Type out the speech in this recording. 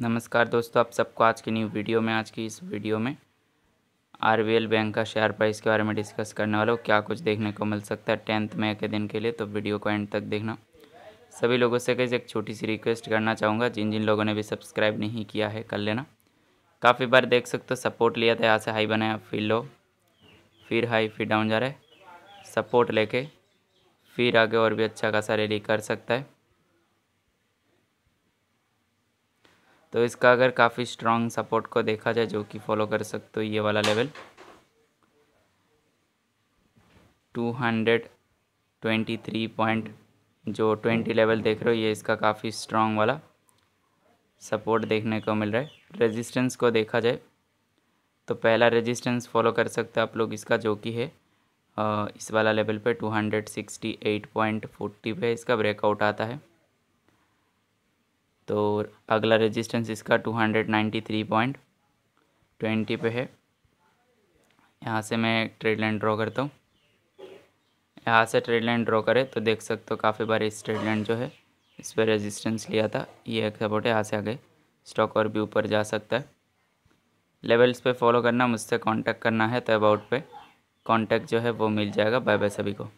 नमस्कार दोस्तों आप सबको आज की न्यू वीडियो में आज की इस वीडियो में आर बैंक का शेयर प्राइस के बारे में डिस्कस करने वाला हो क्या कुछ देखने को मिल सकता है टेंथ मे के दिन के लिए तो वीडियो को एंड तक देखना सभी लोगों से कैसे एक छोटी सी रिक्वेस्ट करना चाहूँगा जिन जिन लोगों ने भी सब्सक्राइब नहीं किया है कर लेना काफ़ी बार देख सकते हो सपोर्ट लिया था यहाँ से हाई बनाया फिर लो फिर हाई फिर डाउन जा रहा है सपोर्ट लेके फिर आगे और भी अच्छा खासा रैली कर सकता है तो इसका अगर काफ़ी स्ट्रॉन्ग सपोर्ट को देखा जाए जो कि फॉलो कर सकते हो ये वाला level two hundred twenty three point जो ट्वेंटी लेवल देख रहे हो ये इसका काफ़ी स्ट्रॉन्ग वाला सपोर्ट देखने को मिल रहा है रेजिस्टेंस को देखा जाए तो पहला रेजिस्टेंस फॉलो कर सकते हो आप लोग इसका जो कि है इस वाला लेवल पे 268.40 पे इसका ब्रेकआउट आता है तो अगला रेजिस्टेंस इसका two hundred ninety three point twenty पे है यहाँ से मैं ट्रेड लाइन ड्रॉ करता हूँ यहाँ से ट्रेड लाइन ड्रॉ करें तो देख सकते हो काफ़ी बार इस ट्रेड लाइन जो है इस पर रेजिस्टेंस लिया था ये एक सपोर्ट है यहाँ से आगे स्टॉक और भी ऊपर जा सकता है लेवल्स पे फॉलो करना मुझसे कांटेक्ट करना है तो अबाउट पे कांटेक्ट जो है वो मिल जाएगा बाय बाय सभी को